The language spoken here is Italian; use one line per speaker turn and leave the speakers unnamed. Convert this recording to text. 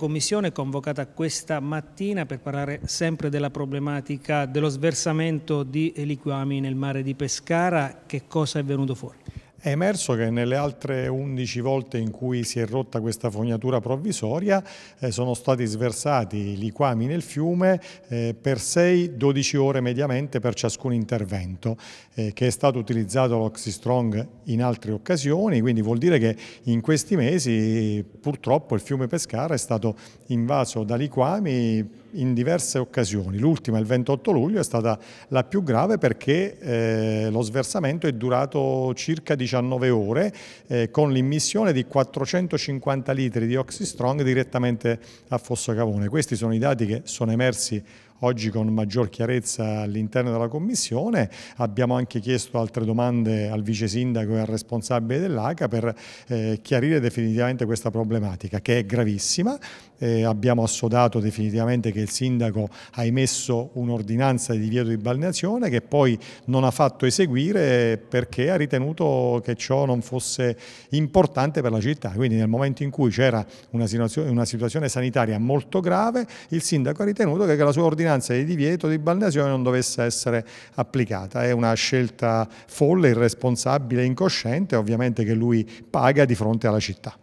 Commissione convocata questa mattina per parlare sempre della problematica dello sversamento di liquami nel mare di Pescara. Che cosa è venuto fuori? È emerso che nelle altre
11 volte in cui si è rotta questa fognatura provvisoria eh, sono stati sversati liquami nel fiume eh, per 6-12 ore mediamente per ciascun intervento, eh, che è stato utilizzato l'Oxystrong in altre occasioni, quindi vuol dire che in questi mesi purtroppo il fiume Pescara è stato invaso da liquami in diverse occasioni. L'ultima, il 28 luglio, è stata la più grave perché eh, lo sversamento è durato circa 19 ore eh, con l'immissione di 450 litri di Oxystrong direttamente a Fossocavone. Questi sono i dati che sono emersi oggi con maggior chiarezza all'interno della Commissione. Abbiamo anche chiesto altre domande al Vice Sindaco e al responsabile dell'ACA per eh, chiarire definitivamente questa problematica che è gravissima. Eh, abbiamo assodato definitivamente che il Sindaco ha emesso un'ordinanza di divieto di balneazione che poi non ha fatto eseguire perché ha ritenuto che ciò non fosse importante per la città. Quindi nel momento in cui c'era una, una situazione sanitaria molto grave, il Sindaco ha ritenuto che la sua ordinanza ordinanza di divieto di balneazione non dovesse essere applicata. È una scelta folle, irresponsabile, incosciente, ovviamente che lui paga di fronte alla città.